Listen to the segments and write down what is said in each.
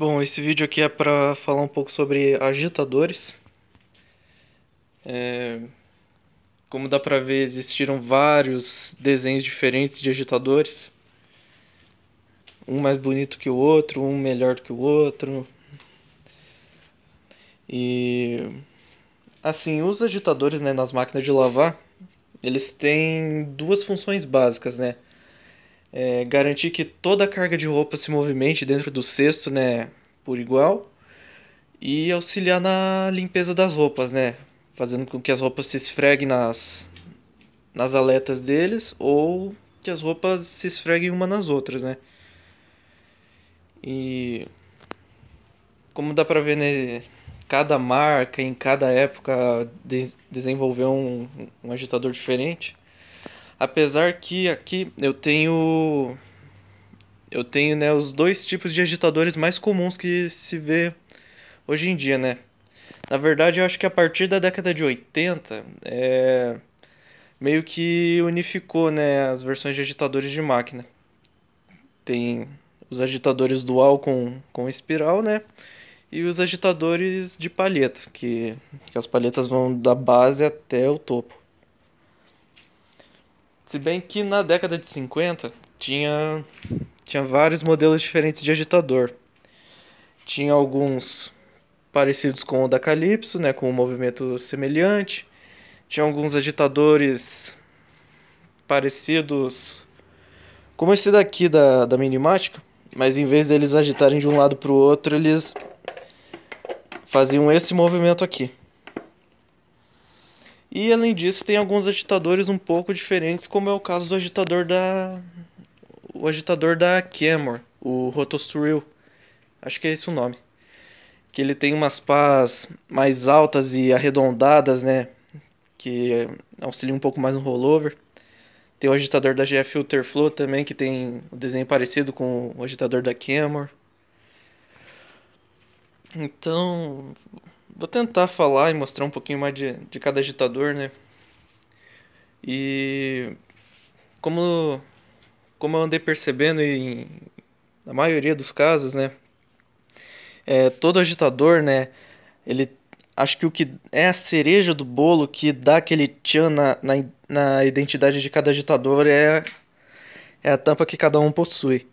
Bom, esse vídeo aqui é para falar um pouco sobre agitadores. É... Como dá para ver, existiram vários desenhos diferentes de agitadores. Um mais bonito que o outro, um melhor que o outro. E assim, os agitadores, né, nas máquinas de lavar, eles têm duas funções básicas, né? é, garantir que toda a carga de roupa se movimente dentro do cesto, né, por igual, e auxiliar na limpeza das roupas, né, fazendo com que as roupas se esfreguem nas, nas aletas deles ou que as roupas se esfreguem uma nas outras, né. E como dá pra ver, né, cada marca em cada época de desenvolveu um, um agitador diferente. Apesar que aqui eu tenho eu tenho né, os dois tipos de agitadores mais comuns que se vê hoje em dia, né? Na verdade, eu acho que a partir da década de 80 é... meio que unificou né, as versões de agitadores de máquina. Tem os agitadores dual com, com espiral, né? E os agitadores de palheta, que, que as palhetas vão da base até o topo. Se bem que na década de 50 tinha, tinha vários modelos diferentes de agitador. Tinha alguns parecidos com o da Calypso, né, com um movimento semelhante. Tinha alguns agitadores parecidos como esse daqui da, da Minimática, mas em vez deles agitarem de um lado para o outro, eles faziam esse movimento aqui. E além disso, tem alguns agitadores um pouco diferentes, como é o caso do agitador da o agitador da Kemor, o Rotosuril. Acho que é esse o nome. Que ele tem umas pás mais altas e arredondadas, né? Que auxilia um pouco mais no rollover. Tem o agitador da GF Flow também, que tem o um desenho parecido com o agitador da Kemor. Então, vou tentar falar e mostrar um pouquinho mais de, de cada agitador, né? E como, como eu andei percebendo em, na maioria dos casos, né? É, todo agitador, né? Ele acho que o que é a cereja do bolo que dá aquele tchan na, na, na identidade de cada agitador é, é a tampa que cada um possui.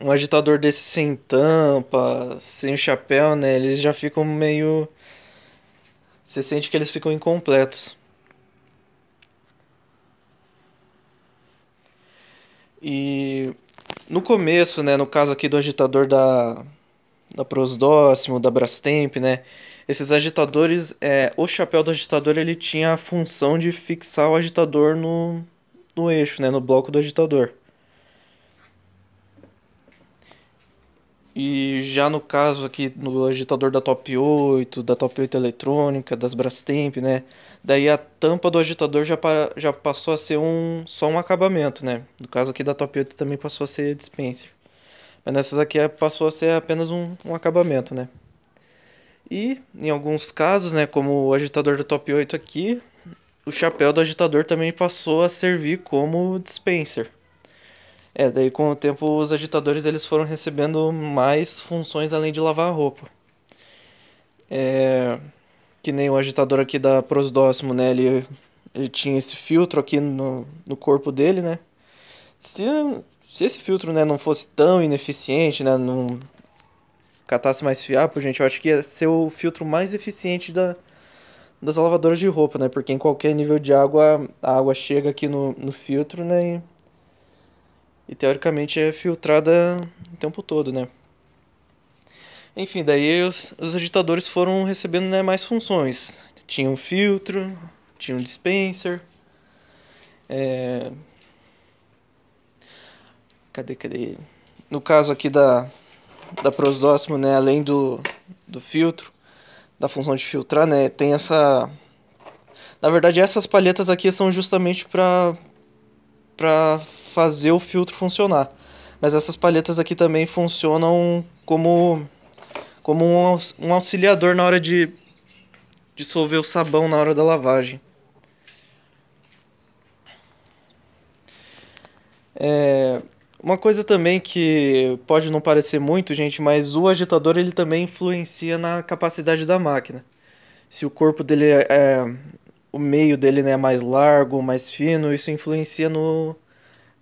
um agitador desse sem tampa, sem chapéu, né? Eles já ficam meio. Você sente que eles ficam incompletos. E no começo, né, no caso aqui do agitador da da Prosdóximo, da Brastemp, né? Esses agitadores, é, o chapéu do agitador ele tinha a função de fixar o agitador no, no eixo, né, no bloco do agitador. E já no caso aqui no agitador da Top 8, da Top 8 eletrônica, das Brastemp, né? Daí a tampa do agitador já, pa já passou a ser um só um acabamento, né? No caso aqui da Top 8 também passou a ser dispenser. Mas nessas aqui é, passou a ser apenas um, um acabamento, né? E em alguns casos, né, como o agitador da Top 8 aqui, o chapéu do agitador também passou a servir como dispenser. É, daí com o tempo os agitadores eles foram recebendo mais funções além de lavar a roupa. É, que nem o agitador aqui da Prosdóximo, né? Ele, ele tinha esse filtro aqui no, no corpo dele, né? Se, se esse filtro né, não fosse tão ineficiente, né? Não catasse mais fiapo, gente, eu acho que ia ser o filtro mais eficiente da, das lavadoras de roupa, né? Porque em qualquer nível de água, a água chega aqui no, no filtro, né? E e teoricamente é filtrada o tempo todo, né? Enfim, daí os, os agitadores foram recebendo né, mais funções. Tinha um filtro, tinha um dispenser. É... Cadê, cadê? No caso aqui da, da prosdóximo, né, além do, do filtro, da função de filtrar, né, tem essa... Na verdade, essas palhetas aqui são justamente para para fazer o filtro funcionar. Mas essas palhetas aqui também funcionam como, como um, um auxiliador na hora de dissolver o sabão na hora da lavagem. É, uma coisa também que pode não parecer muito, gente, mas o agitador ele também influencia na capacidade da máquina. Se o corpo dele é, é o meio dele né, é mais largo, mais fino, isso influencia no,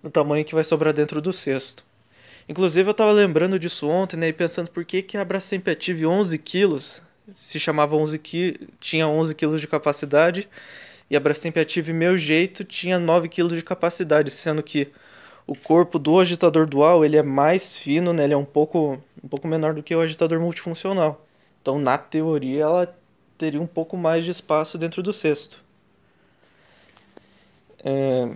no tamanho que vai sobrar dentro do cesto. Inclusive eu estava lembrando disso ontem, né, e pensando por que que a Bracemp Ative 11 quilos se chamava 11 que tinha 11 quilos de capacidade e a Bracemp Ative meu jeito tinha 9 quilos de capacidade, sendo que o corpo do agitador dual, ele é mais fino, né, ele é um pouco um pouco menor do que o agitador multifuncional. Então, na teoria, ela teria um pouco mais de espaço dentro do cesto. É...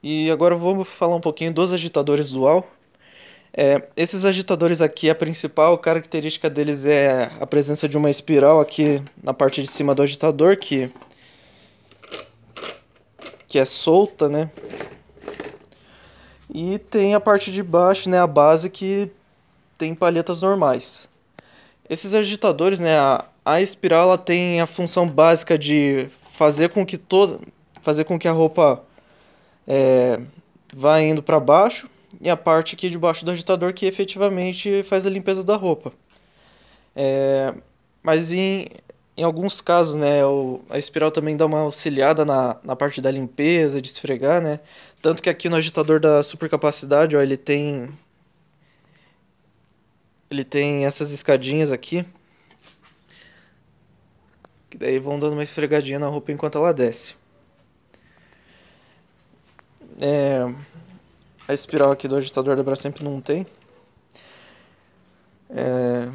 E agora vamos falar um pouquinho dos agitadores dual É, esses agitadores aqui, a principal característica deles é a presença de uma espiral aqui na parte de cima do agitador, que, que é solta, né? E tem a parte de baixo, né, a base, que tem palhetas normais. Esses agitadores, né, a, a espiral ela tem a função básica de fazer com que toda fazer com que a roupa é, vá indo para baixo e a parte aqui de baixo do agitador que efetivamente faz a limpeza da roupa. É, mas em, em alguns casos, né, o, a espiral também dá uma auxiliada na, na parte da limpeza, de esfregar, né? Tanto que aqui no agitador da supercapacidade, ó, ele tem ele tem essas escadinhas aqui que daí vão dando uma esfregadinha na roupa enquanto ela desce. É, a espiral aqui do agitador de braço sempre não tem. É,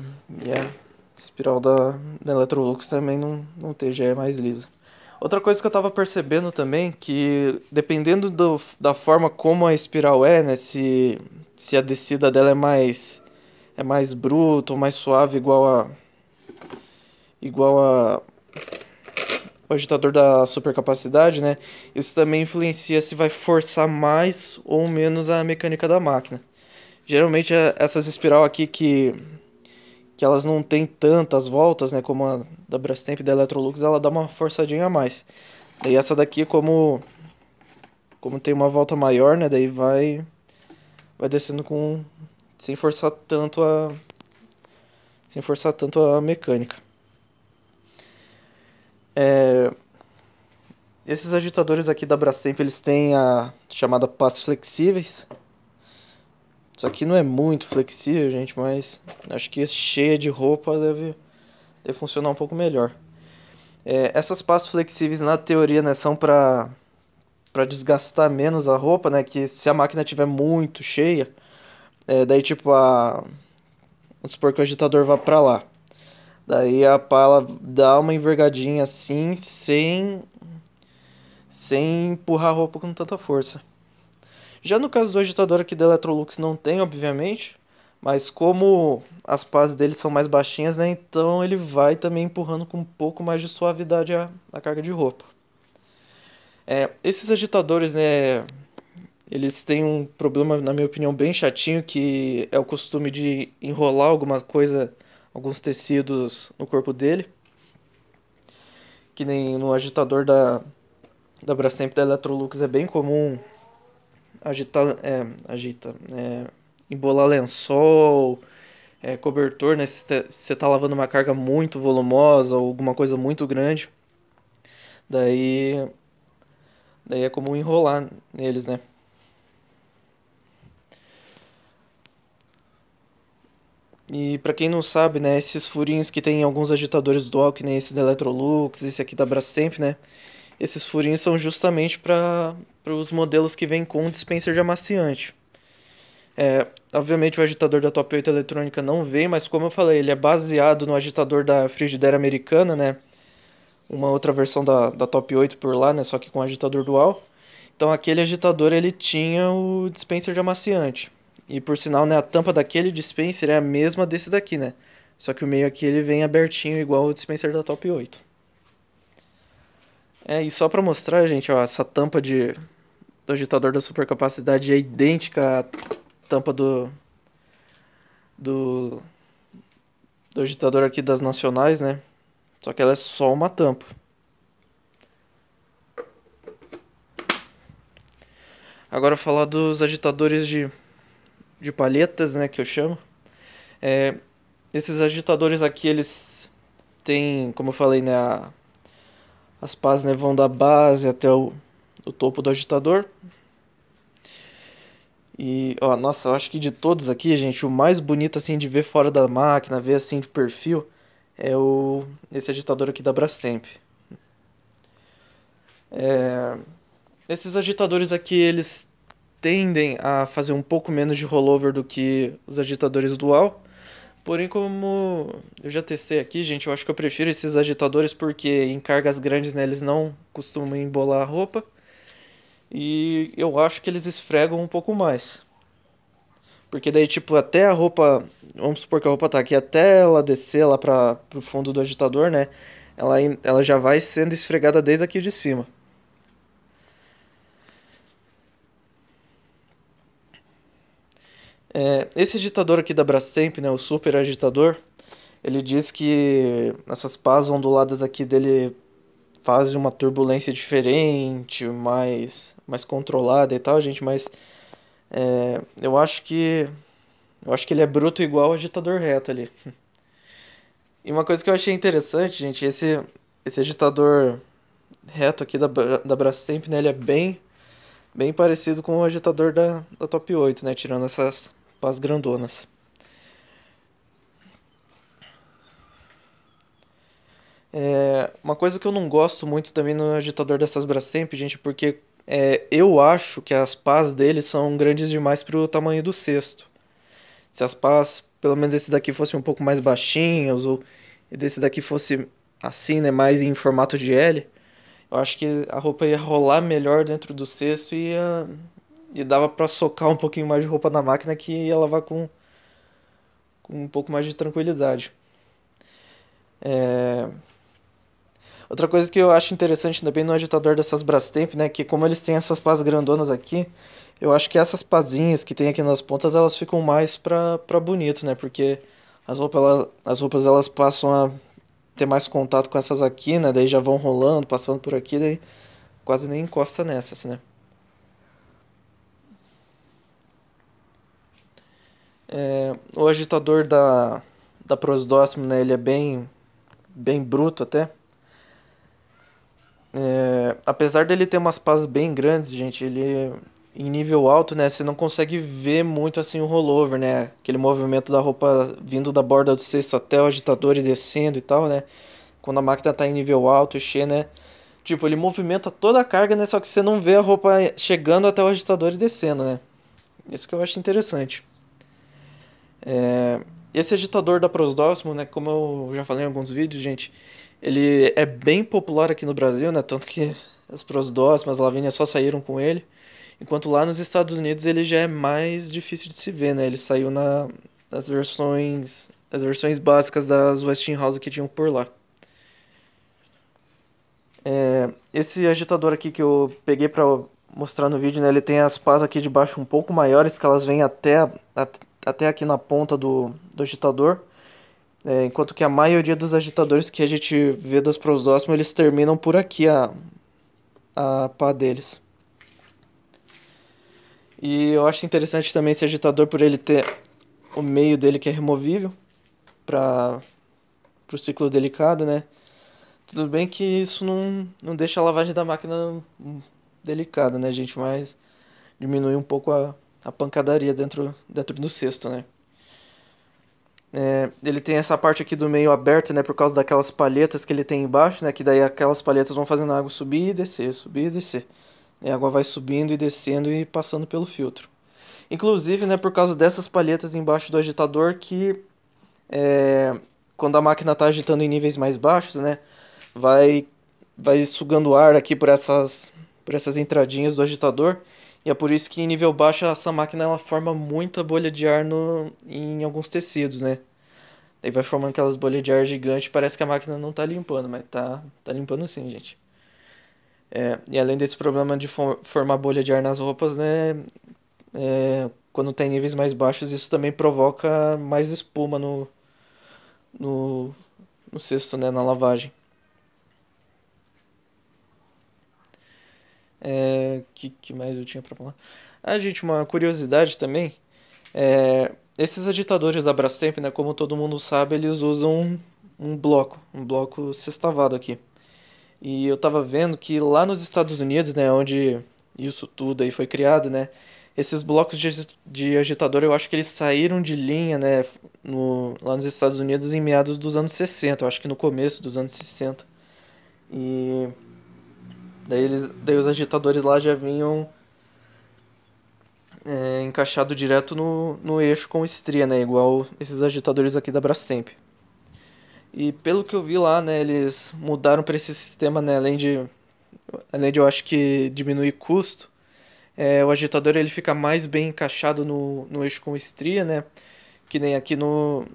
e a espiral da, da Electrolux também não, não tem, já é mais lisa. Outra coisa que eu estava percebendo também, que dependendo do, da forma como a espiral é, né, se, se a descida dela é mais é mais bruta ou mais suave igual a igual a o agitador da supercapacidade, né? Isso também influencia se vai forçar mais ou menos a mecânica da máquina. Geralmente é, essas espiral aqui que que elas não têm tantas voltas, né, como a da Brastemp e da Electrolux, ela dá uma forçadinha a mais. Daí essa daqui é como como tem uma volta maior, né, daí vai vai descendo com sem forçar tanto a sem forçar tanto a mecânica. É, esses agitadores aqui da Brastemp eles têm a chamada passes flexíveis. Isso aqui não é muito flexível, gente, mas acho que cheia de roupa deve, deve funcionar um pouco melhor. É, essas pastas flexíveis, na teoria, né, são para para desgastar menos a roupa, né? Que se a máquina tiver muito cheia, é, daí tipo a vamos supor que o agitador vá para lá. Daí a pala dá uma envergadinha assim, sem sem empurrar a roupa com tanta força. Já no caso do agitador aqui da Electrolux não tem, obviamente, mas como as pás dele são mais baixinhas, né, então ele vai também empurrando com um pouco mais de suavidade a, a carga de roupa. É, esses agitadores, né, eles têm um problema, na minha opinião, bem chatinho, que é o costume de enrolar alguma coisa alguns tecidos no corpo dele. Que nem no agitador da, da Bracemp da Electrolux é bem comum agitar, é, agita, é, embolar lençol, é, cobertor, né? Se você tá, tá lavando uma carga muito volumosa ou alguma coisa muito grande, daí, daí é comum enrolar neles, né? E para quem não sabe, né, esses furinhos que tem em alguns agitadores do como né, esse da Electrolux, esse aqui da Brastemp, né, esses furinhos são justamente para os modelos que vêm com dispenser de amaciante. É, obviamente o agitador da Top 8 eletrônica não vem, mas como eu falei, ele é baseado no agitador da frigideira americana, né? Uma outra versão da, da Top 8 por lá, né? Só que com agitador dual. Então aquele agitador ele tinha o dispenser de amaciante. E por sinal, né, a tampa daquele dispenser é a mesma desse daqui, né? Só que o meio aqui ele vem abertinho igual o dispenser da Top 8. É, e só para mostrar, gente, ó, essa tampa de do agitador da supercapacidade é idêntica à tampa do do do agitador aqui das nacionais, né? Só que ela é só uma tampa. Agora falar dos agitadores de de palhetas, né, que eu chamo. É, esses agitadores aqui, eles têm, como eu falei, né, a, as pás né, vão da base até o, o topo do agitador. E, ó, nossa, eu acho que de todos aqui, gente, o mais bonito, assim, de ver fora da máquina, ver, assim, de perfil, é o esse agitador aqui da Brastemp. É... Esses agitadores aqui, eles tendem a fazer um pouco menos de rollover do que os agitadores dual, Porém, como eu já testei aqui, gente, eu acho que eu prefiro esses agitadores porque em cargas grandes né, eles não costumam embolar a roupa. E eu acho que eles esfregam um pouco mais. Porque daí, tipo, até a roupa. Vamos supor que a roupa tá aqui, até ela descer lá para pro fundo do agitador, né? Ela, ela já vai sendo esfregada desde aqui de cima. É, esse ditador aqui da Brastemp, né, o super agitador, ele diz que essas pás onduladas aqui dele fazem uma turbulência diferente, mais, mais controlada e tal, gente, mas é, eu acho que eu acho que ele é bruto igual o agitador reto ali. E uma coisa que eu achei interessante, gente, esse, esse agitador reto aqui da, da Brastemp, né, ele é bem, bem parecido com o agitador da, da Top 8, né, tirando essas pras grandonas. É, uma coisa que eu não gosto muito também no agitador dessas Bracemp, gente, porque é, eu acho que as pás dele são grandes demais para o tamanho do cesto. Se as pás, pelo menos esse daqui fosse um pouco mais baixinhos, ou desse daqui fosse assim, né, mais em formato de L, eu acho que a roupa ia rolar melhor dentro do cesto e ia, e dava para socar um pouquinho mais de roupa na máquina que ia lavar com, com um pouco mais de tranquilidade. É... Outra coisa que eu acho interessante também no agitador dessas Brastemp, né, que como eles têm essas pás grandonas aqui, eu acho que essas pazinhas que tem aqui nas pontas, elas ficam mais pra, pra bonito, né, porque as roupas, elas, as roupas elas passam a ter mais contato com essas aqui, né, daí já vão rolando, passando por aqui, daí quase nem encosta nessas, né. É, o agitador da, da prosdóxima, né, ele é bem, bem bruto até. É, apesar dele ter umas pás bem grandes, gente, ele em nível alto, né, você não consegue ver muito assim o rollover, né? Aquele movimento da roupa vindo da borda do cesto até o agitador e descendo e tal, né? Quando a máquina tá em nível alto e cheia, né? Tipo, ele movimenta toda a carga, né? Só que você não vê a roupa chegando até o agitador e descendo, né? Isso que eu acho interessante. É, esse agitador da Prosdóximo, né, como eu já falei em alguns vídeos, gente, ele é bem popular aqui no Brasil, né, tanto que as Prosdóximas, as Lavínia só saíram com ele, enquanto lá nos Estados Unidos ele já é mais difícil de se ver, né, ele saiu na, nas versões, as versões básicas das Westinghouse que tinham por lá. É, esse agitador aqui que eu peguei para mostrar no vídeo, né, ele tem as pás aqui de baixo um pouco maiores, que elas vêm até, até aqui na ponta do, do agitador. É, enquanto que a maioria dos agitadores que a gente vê das prosdócimas, eles terminam por aqui a, a pá deles. E eu acho interessante também esse agitador por ele ter o meio dele que é removível para o ciclo delicado, né? Tudo bem que isso não, não deixa a lavagem da máquina delicada, né, gente? Mas diminui um pouco a, a pancadaria dentro, dentro do cesto, né? É, ele tem essa parte aqui do meio aberta, né? Por causa daquelas palhetas que ele tem embaixo, né? Que daí aquelas palhetas vão fazendo a água subir e descer, subir e descer. E a água vai subindo e descendo e passando pelo filtro. Inclusive, né? Por causa dessas palhetas embaixo do agitador que... É, quando a máquina está agitando em níveis mais baixos, né? Vai, vai sugando ar aqui por essas, por essas entradinhas do agitador. E é por isso que em nível baixo essa máquina ela forma muita bolha de ar no, em alguns tecidos, né? Daí vai formando aquelas bolhas de ar gigantes, parece que a máquina não tá limpando, mas tá, tá limpando sim, gente. É, e além desse problema de for formar bolha de ar nas roupas, né? É, quando tem níveis mais baixos, isso também provoca mais espuma no, no, no cesto, né? Na lavagem. É, que, que mais eu tinha para falar? Ah, gente, uma curiosidade também. É, esses agitadores da Brastemp, né, como todo mundo sabe, eles usam um, um bloco, um bloco sextavado aqui. E eu tava vendo que lá nos Estados Unidos, né, onde isso tudo aí foi criado, né, esses blocos de, de agitador, eu acho que eles saíram de linha, né, no, lá nos Estados Unidos em meados dos anos 60, eu acho que no começo dos anos 60. E Daí, eles, daí os agitadores lá já vinham é, encaixado direto no, no eixo com estria, né? Igual esses agitadores aqui da Brastemp. E pelo que eu vi lá, né, eles mudaram para esse sistema, né, além de além de eu acho que diminuir custo, é, o agitador ele fica mais bem encaixado no, no eixo com estria, né? Que nem aqui no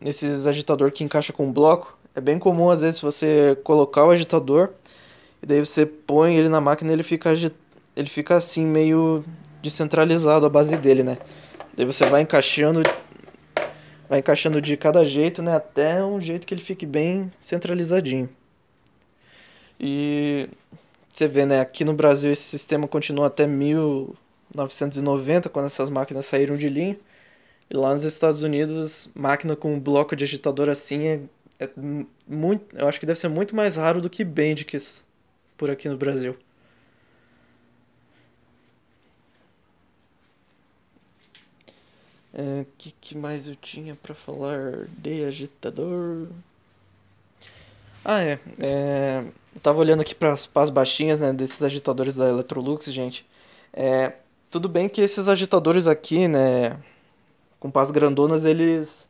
nesses agitador que encaixa com bloco, é bem comum às vezes você colocar o agitador e daí você põe ele na máquina e ele fica, ele fica assim, meio descentralizado a base dele, né? Daí você vai encaixando, vai encaixando de cada jeito, né? Até um jeito que ele fique bem centralizadinho. E você vê, né? Aqui no Brasil esse sistema continua até 1990, quando essas máquinas saíram de linha. E lá nos Estados Unidos, máquina com um bloco de agitador assim é, é muito. Eu acho que deve ser muito mais raro do que Bendix por aqui no Brasil. O é, que, que mais eu tinha para falar de agitador? Ah, é. é eu tava olhando aqui para as baixinhas né, desses agitadores da Electrolux, gente. É, tudo bem que esses agitadores aqui, né, com pás grandonas, eles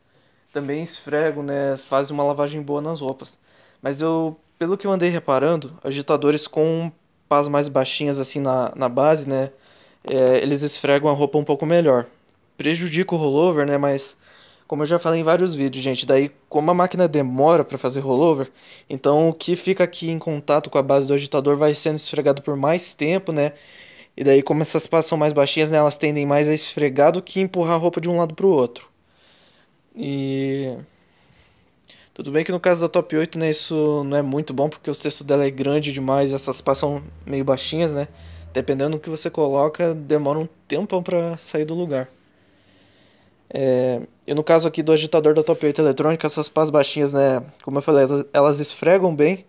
também esfregam, né, fazem uma lavagem boa nas roupas. Mas eu pelo que eu andei reparando, agitadores com pás mais baixinhas assim na, na base, né? É, eles esfregam a roupa um pouco melhor. Prejudica o rollover, né? Mas, como eu já falei em vários vídeos, gente, daí como a máquina demora para fazer rollover, então o que fica aqui em contato com a base do agitador vai sendo esfregado por mais tempo, né? E daí, como essas pás são mais baixinhas, né, elas tendem mais a esfregar do que empurrar a roupa de um lado para o outro. E tudo bem que no caso da top 8, né, isso não é muito bom, porque o cesto dela é grande demais, essas passam meio baixinhas, né? Dependendo do que você coloca, demora um tempão para sair do lugar. É, e no caso aqui do agitador da top 8 eletrônica, essas pás baixinhas, né? Como eu falei, elas, elas esfregam bem,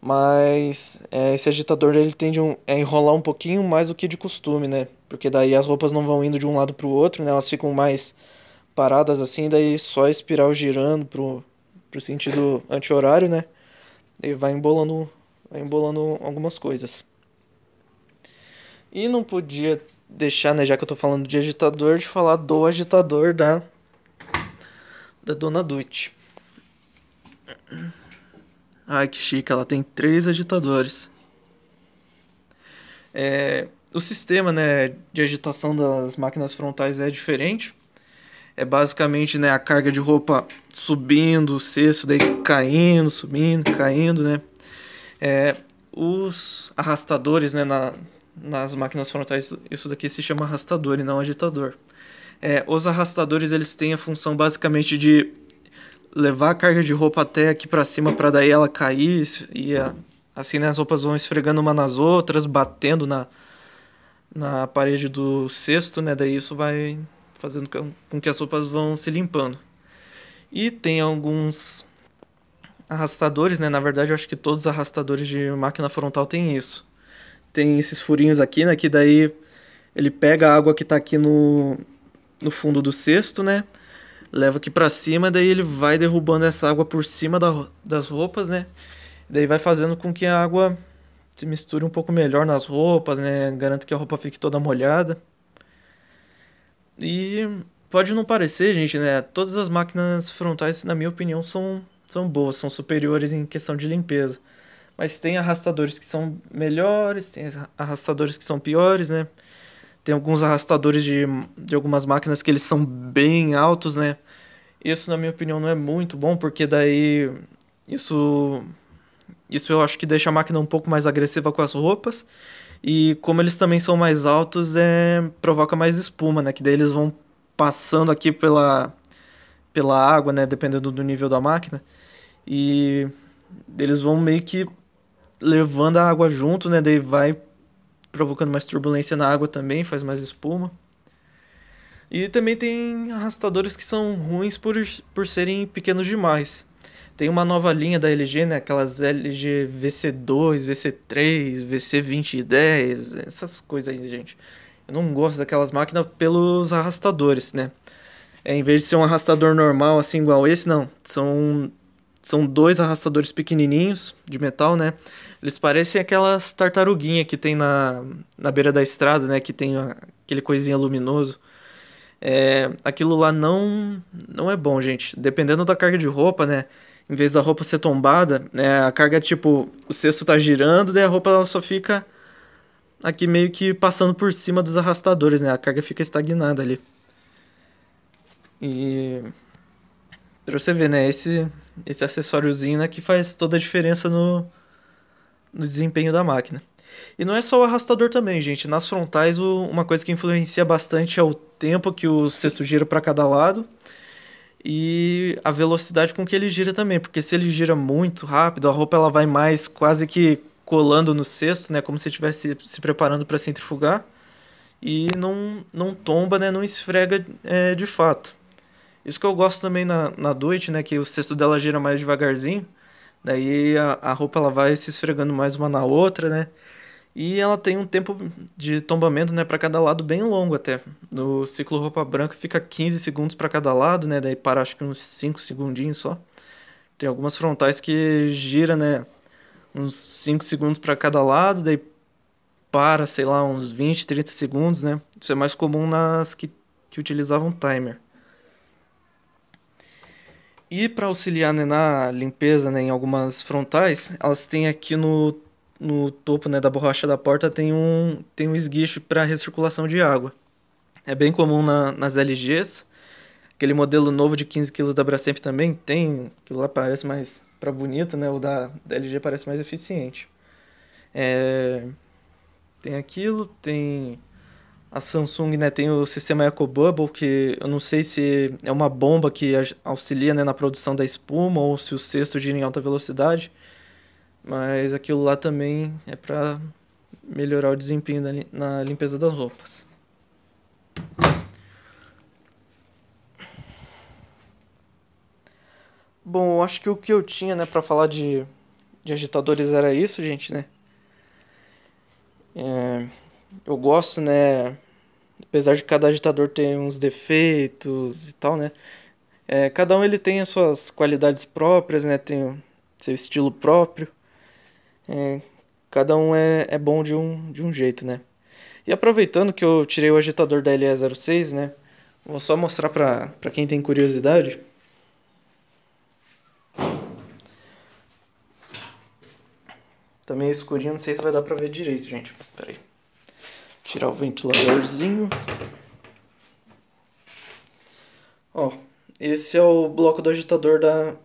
mas é, esse agitador ele tende um, a enrolar um pouquinho mais do que de costume, né? Porque daí as roupas não vão indo de um lado para o outro, né? Elas ficam mais paradas assim, daí só a espiral girando pro, pro sentido anti-horário, né? E vai embolando, vai embolando algumas coisas. E não podia deixar, né, já que eu tô falando de agitador, de falar do agitador da da Dona Dut. Ai, que chique, ela tem três agitadores. É, o sistema né, de agitação das máquinas frontais é diferente é basicamente né, a carga de roupa subindo, o cesto daí caindo, subindo, caindo, né? É, os arrastadores né, na, nas máquinas frontais, isso daqui se chama arrastador e não agitador. É, os arrastadores eles têm a função basicamente de levar a carga de roupa até aqui para cima para daí ela cair e a, assim né, as roupas vão esfregando uma nas outras, batendo na, na parede do cesto, né? Daí isso vai fazendo com que as roupas vão se limpando. E tem alguns arrastadores, né? Na verdade, eu acho que todos os arrastadores de máquina frontal têm isso. Tem esses furinhos aqui, né? Que daí ele pega a água que está aqui no, no fundo do cesto, né? Leva aqui para cima, daí ele vai derrubando essa água por cima da, das roupas, né? Daí vai fazendo com que a água se misture um pouco melhor nas roupas, né? Garante que a roupa fique toda molhada. E pode não parecer, gente, né? Todas as máquinas frontais, na minha opinião, são, são boas, são superiores em questão de limpeza. Mas tem arrastadores que são melhores, tem arrastadores que são piores, né? Tem alguns arrastadores de, de algumas máquinas que eles são bem altos, né? Isso, na minha opinião, não é muito bom, porque daí isso isso eu acho que deixa a máquina um pouco mais agressiva com as roupas. E como eles também são mais altos, é, provoca mais espuma, né? Que daí eles vão passando aqui pela, pela água, né? Dependendo do nível da máquina. E eles vão meio que levando a água junto, né? Daí vai provocando mais turbulência na água também, faz mais espuma. E também tem arrastadores que são ruins por, por serem pequenos demais. Tem uma nova linha da LG, né? Aquelas LG VC2, VC3, VC2010, essas coisas aí, gente. Eu não gosto daquelas máquinas pelos arrastadores, né? É, em vez de ser um arrastador normal, assim, igual esse, não. São, são dois arrastadores pequenininhos, de metal, né? Eles parecem aquelas tartaruguinhas que tem na, na beira da estrada, né? Que tem aquele coisinha luminoso. É, aquilo lá não, não é bom, gente. Dependendo da carga de roupa, né? em vez da roupa ser tombada, é, a carga, tipo, o cesto tá girando, daí a roupa ela só fica aqui meio que passando por cima dos arrastadores, né? A carga fica estagnada ali. E. Pra você ver, né? Esse, esse acessóriozinho né, que faz toda a diferença no, no desempenho da máquina. E não é só o arrastador também, gente. Nas frontais, o, uma coisa que influencia bastante é o tempo que o cesto gira para cada lado e a velocidade com que ele gira também, porque se ele gira muito rápido, a roupa ela vai mais quase que colando no cesto, né, como se estivesse se preparando para centrifugar e não, não tomba, né, não esfrega é, de fato. Isso que eu gosto também na, na Deutsche, né, que o cesto dela gira mais devagarzinho, daí a, a roupa ela vai se esfregando mais uma na outra, né, e ela tem um tempo de tombamento, né, para cada lado bem longo até. No ciclo roupa branca fica 15 segundos para cada lado, né, daí para acho que uns 5 segundinhos só. Tem algumas frontais que gira, né, uns 5 segundos para cada lado, daí para, sei lá, uns 20, 30 segundos, né? Isso é mais comum nas que, que utilizavam timer. E para auxiliar né, na limpeza né, em algumas frontais, elas têm aqui no no topo né, da borracha da porta tem um, tem um esguicho para recirculação de água. É bem comum na, nas LGs. Aquele modelo novo de 15 kg da Bracemp também tem. Aquilo lá parece mais para bonito, né? O da, da LG parece mais eficiente. É, tem aquilo, tem a Samsung né, tem o sistema EcoBubble, que eu não sei se é uma bomba que auxilia né, na produção da espuma ou se o cesto gira em alta velocidade. Mas aquilo lá também é para melhorar o desempenho na limpeza das roupas. Bom, acho que o que eu tinha, né, para falar de, de agitadores era isso, gente, né? É, eu gosto, né, apesar de cada agitador ter uns defeitos e tal, né? É, cada um ele tem as suas qualidades próprias, né? Tem o seu estilo próprio. É, cada um é, é bom de um, de um jeito, né? E aproveitando que eu tirei o agitador da LE06, né? Vou só mostrar pra, pra quem tem curiosidade. Tá meio escurinho, não sei se vai dar pra ver direito, gente. Pera aí. Tirar o ventiladorzinho. Ó, esse é o bloco do agitador da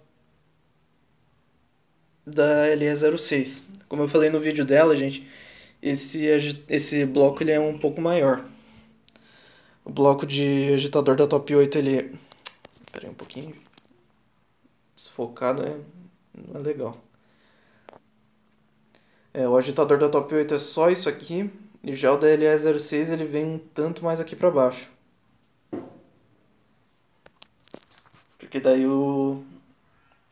da LE06. Como eu falei no vídeo dela, gente, esse, esse bloco ele é um pouco maior. O bloco de agitador da Top 8, ele... Pera um pouquinho. Desfocado é... não é legal. É, o agitador da Top 8 é só isso aqui. E já o da LE06 ele vem um tanto mais aqui para baixo. Porque daí o,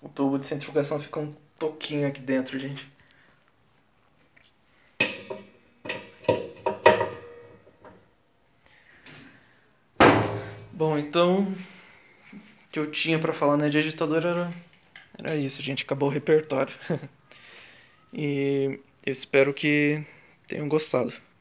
o tubo de centrifugação fica um toquinho aqui dentro, gente. Bom, então o que eu tinha para falar na né, de editador era, era isso, gente. Acabou o repertório. e eu espero que tenham gostado.